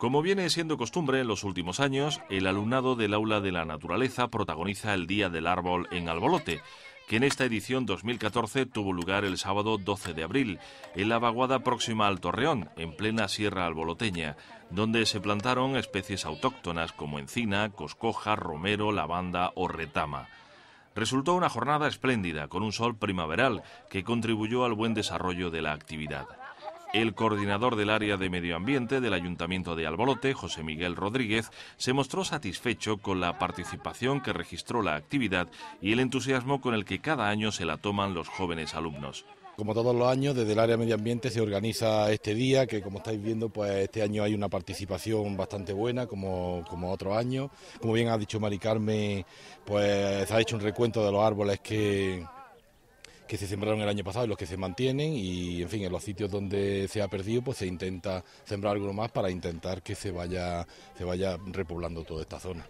Como viene siendo costumbre en los últimos años, el alumnado del Aula de la Naturaleza protagoniza el Día del Árbol en Albolote, que en esta edición 2014 tuvo lugar el sábado 12 de abril, en la vaguada próxima al Torreón, en plena Sierra Alboloteña, donde se plantaron especies autóctonas como encina, coscoja, romero, lavanda o retama. Resultó una jornada espléndida, con un sol primaveral que contribuyó al buen desarrollo de la actividad. El coordinador del área de medio ambiente del Ayuntamiento de Albolote, José Miguel Rodríguez, se mostró satisfecho con la participación que registró la actividad y el entusiasmo con el que cada año se la toman los jóvenes alumnos. Como todos los años, desde el área de medio ambiente se organiza este día, que como estáis viendo, pues este año hay una participación bastante buena, como, como otros años. Como bien ha dicho Mari pues ha hecho un recuento de los árboles que, que se sembraron el año pasado y los que se mantienen y en fin en los sitios donde se ha perdido pues se intenta sembrar algo más para intentar que se vaya se vaya repoblando toda esta zona.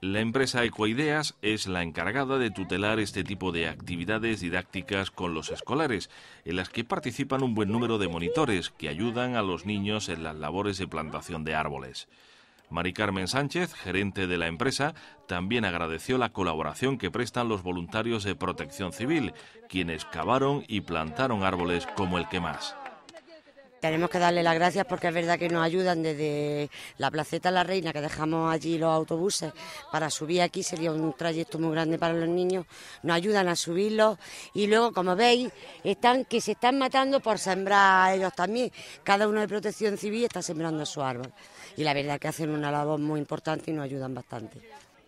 La empresa Ecoideas es la encargada de tutelar este tipo de actividades didácticas con los escolares, en las que participan un buen número de monitores que ayudan a los niños en las labores de plantación de árboles. Mari Carmen Sánchez, gerente de la empresa, también agradeció la colaboración que prestan los voluntarios de protección civil, quienes cavaron y plantaron árboles como el que más. Tenemos que darle las gracias porque es verdad que nos ayudan desde la Placeta La Reina, que dejamos allí los autobuses para subir aquí, sería un trayecto muy grande para los niños, nos ayudan a subirlos y luego, como veis, están que se están matando por sembrar ellos también. Cada uno de protección civil está sembrando su árbol y la verdad que hacen una labor muy importante y nos ayudan bastante.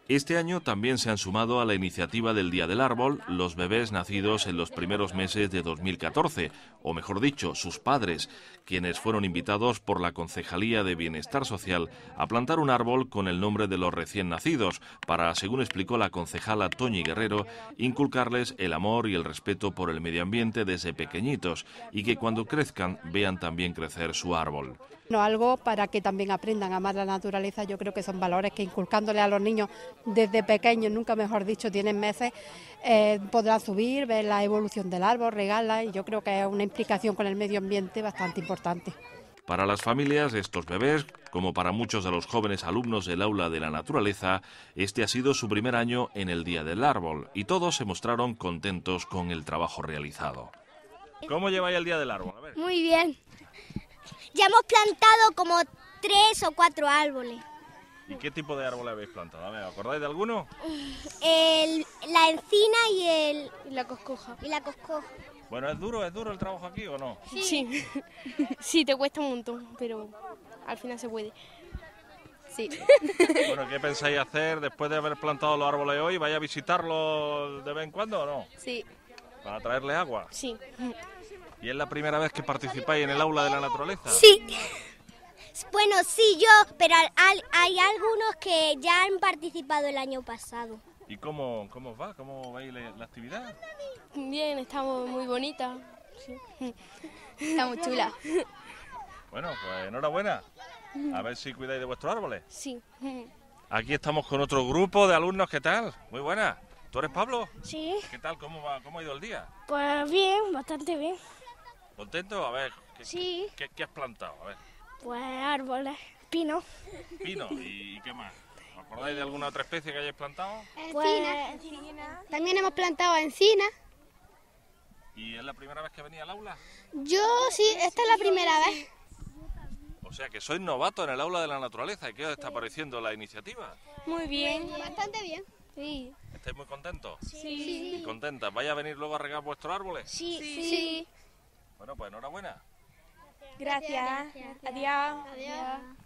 Este año también se han sumado a la iniciativa del Día del Árbol los bebés nacidos en los primeros meses de 2014, o mejor dicho, sus padres, quienes fueron invitados por la Concejalía de Bienestar Social a plantar un árbol con el nombre de los recién nacidos, para, según explicó la concejala Toñi Guerrero, inculcarles el amor y el respeto por el medio ambiente desde pequeñitos y que cuando crezcan vean también crecer su árbol. algo para que también aprendan a amar la naturaleza, yo creo que son valores que inculcándole a los niños desde pequeños, nunca mejor dicho, tienen meses, eh, podrán subir, ver la evolución del árbol, regala, y yo creo que es una implicación con el medio ambiente bastante importante. Para las familias estos bebés, como para muchos de los jóvenes alumnos del aula de la naturaleza, este ha sido su primer año en el Día del Árbol y todos se mostraron contentos con el trabajo realizado. ¿Cómo lleváis el Día del Árbol? Muy bien. Ya hemos plantado como tres o cuatro árboles. ¿Y qué tipo de árboles habéis plantado? acordáis de alguno? El, la encina y el... la coscoja. Y la coscoja. Bueno, ¿es duro, es duro el trabajo aquí o no? Sí. Sí, te cuesta un montón, pero al final se puede. Sí. Bueno, ¿qué pensáis hacer después de haber plantado los árboles hoy? ¿Vais a visitarlos de vez en cuando o no? Sí. ¿Para traerle agua? Sí. ¿Y es la primera vez que participáis en el aula de la naturaleza? Sí. Bueno, sí, yo, pero hay algunos que ya han participado el año pasado. ¿Y cómo, cómo va? ¿Cómo va la, actividad? Bien, estamos muy bonitas. Estamos chulas. Bueno, pues enhorabuena. A ver si cuidáis de vuestros árboles. Sí. Aquí estamos con otro grupo de alumnos, ¿qué tal? Muy buena. ¿Tú eres Pablo? Sí. ¿Qué tal? ¿Cómo, va? ¿Cómo ha ido el día? Pues bien, bastante bien. ¿Contento? A ver, sí. qué has plantado? A ver. Pues árboles, pino. ¿Pino? ¿Y qué más? ¿Os acordáis de alguna otra especie que hayáis plantado? Encina. Pues, también hemos plantado encina. ¿Y es la primera vez que venía al aula? Yo sí, esta es la primera vez. O sea que sois novato en el aula de la naturaleza. ¿Y qué os está pareciendo la iniciativa? Muy bien. Pues, bastante bien. Sí. ¿Estáis muy contentos? Sí. ¿Y contentas? ¿Vais a venir luego a regar vuestros árboles? sí. sí. Bueno, pues enhorabuena. Gracias. Adiós.